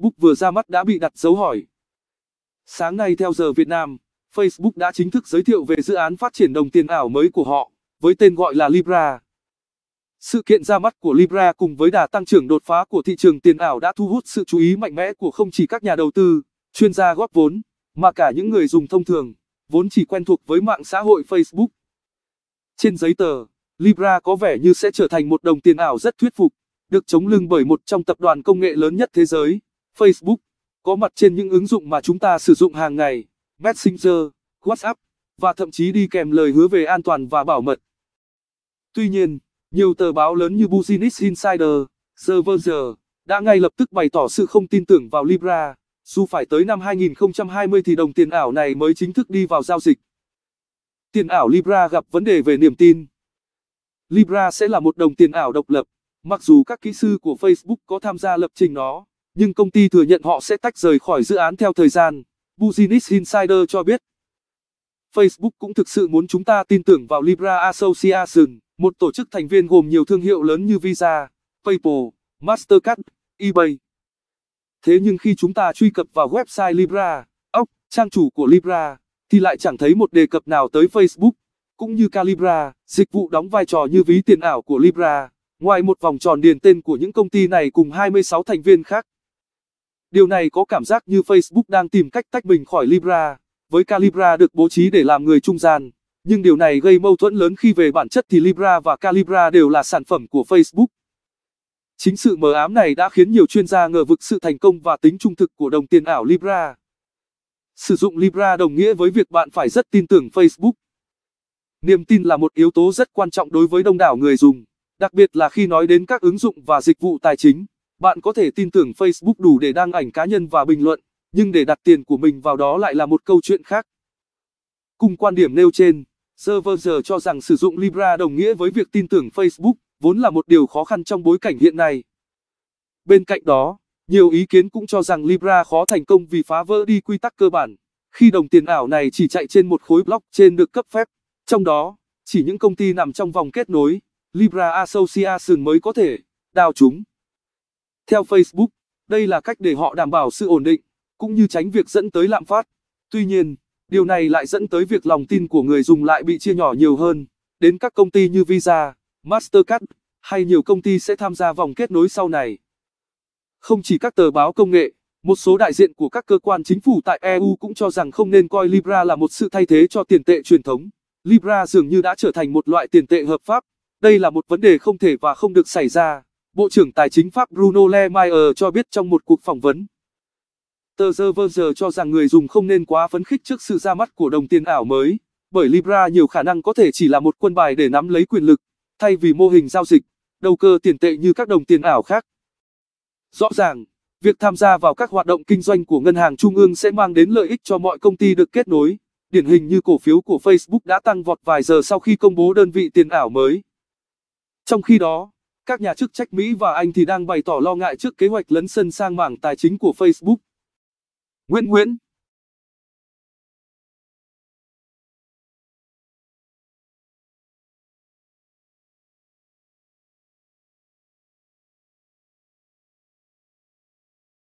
Facebook vừa ra mắt đã bị đặt dấu hỏi. Sáng nay theo giờ Việt Nam, Facebook đã chính thức giới thiệu về dự án phát triển đồng tiền ảo mới của họ, với tên gọi là Libra. Sự kiện ra mắt của Libra cùng với đà tăng trưởng đột phá của thị trường tiền ảo đã thu hút sự chú ý mạnh mẽ của không chỉ các nhà đầu tư, chuyên gia góp vốn, mà cả những người dùng thông thường, vốn chỉ quen thuộc với mạng xã hội Facebook. Trên giấy tờ, Libra có vẻ như sẽ trở thành một đồng tiền ảo rất thuyết phục, được chống lưng bởi một trong tập đoàn công nghệ lớn nhất thế giới. Facebook, có mặt trên những ứng dụng mà chúng ta sử dụng hàng ngày, Messenger, WhatsApp, và thậm chí đi kèm lời hứa về an toàn và bảo mật. Tuy nhiên, nhiều tờ báo lớn như Business Insider, The Verge, đã ngay lập tức bày tỏ sự không tin tưởng vào Libra, dù phải tới năm 2020 thì đồng tiền ảo này mới chính thức đi vào giao dịch. Tiền ảo Libra gặp vấn đề về niềm tin. Libra sẽ là một đồng tiền ảo độc lập, mặc dù các kỹ sư của Facebook có tham gia lập trình nó nhưng công ty thừa nhận họ sẽ tách rời khỏi dự án theo thời gian. Business Insider cho biết, Facebook cũng thực sự muốn chúng ta tin tưởng vào Libra Association, một tổ chức thành viên gồm nhiều thương hiệu lớn như Visa, PayPal, Mastercard, eBay. Thế nhưng khi chúng ta truy cập vào website Libra, ốc, trang chủ của Libra, thì lại chẳng thấy một đề cập nào tới Facebook, cũng như Calibra, dịch vụ đóng vai trò như ví tiền ảo của Libra. Ngoài một vòng tròn điền tên của những công ty này cùng 26 thành viên khác, Điều này có cảm giác như Facebook đang tìm cách tách mình khỏi Libra, với Calibra được bố trí để làm người trung gian. Nhưng điều này gây mâu thuẫn lớn khi về bản chất thì Libra và Calibra đều là sản phẩm của Facebook. Chính sự mờ ám này đã khiến nhiều chuyên gia ngờ vực sự thành công và tính trung thực của đồng tiền ảo Libra. Sử dụng Libra đồng nghĩa với việc bạn phải rất tin tưởng Facebook. Niềm tin là một yếu tố rất quan trọng đối với đông đảo người dùng, đặc biệt là khi nói đến các ứng dụng và dịch vụ tài chính. Bạn có thể tin tưởng Facebook đủ để đăng ảnh cá nhân và bình luận, nhưng để đặt tiền của mình vào đó lại là một câu chuyện khác. Cùng quan điểm nêu trên, server giờ cho rằng sử dụng Libra đồng nghĩa với việc tin tưởng Facebook, vốn là một điều khó khăn trong bối cảnh hiện nay. Bên cạnh đó, nhiều ý kiến cũng cho rằng Libra khó thành công vì phá vỡ đi quy tắc cơ bản, khi đồng tiền ảo này chỉ chạy trên một khối blockchain được cấp phép, trong đó, chỉ những công ty nằm trong vòng kết nối, Libra Association mới có thể đào chúng. Theo Facebook, đây là cách để họ đảm bảo sự ổn định, cũng như tránh việc dẫn tới lạm phát. Tuy nhiên, điều này lại dẫn tới việc lòng tin của người dùng lại bị chia nhỏ nhiều hơn, đến các công ty như Visa, Mastercard hay nhiều công ty sẽ tham gia vòng kết nối sau này. Không chỉ các tờ báo công nghệ, một số đại diện của các cơ quan chính phủ tại EU cũng cho rằng không nên coi Libra là một sự thay thế cho tiền tệ truyền thống. Libra dường như đã trở thành một loại tiền tệ hợp pháp. Đây là một vấn đề không thể và không được xảy ra. Bộ trưởng Tài chính Pháp Bruno Le Maire cho biết trong một cuộc phỏng vấn. Tờ The Verge cho rằng người dùng không nên quá phấn khích trước sự ra mắt của đồng tiền ảo mới, bởi Libra nhiều khả năng có thể chỉ là một quân bài để nắm lấy quyền lực, thay vì mô hình giao dịch, đầu cơ tiền tệ như các đồng tiền ảo khác. Rõ ràng, việc tham gia vào các hoạt động kinh doanh của ngân hàng trung ương sẽ mang đến lợi ích cho mọi công ty được kết nối, điển hình như cổ phiếu của Facebook đã tăng vọt vài giờ sau khi công bố đơn vị tiền ảo mới. Trong khi đó, các nhà chức trách Mỹ và Anh thì đang bày tỏ lo ngại trước kế hoạch lấn sân sang mảng tài chính của Facebook. Nguyễn Nguyễn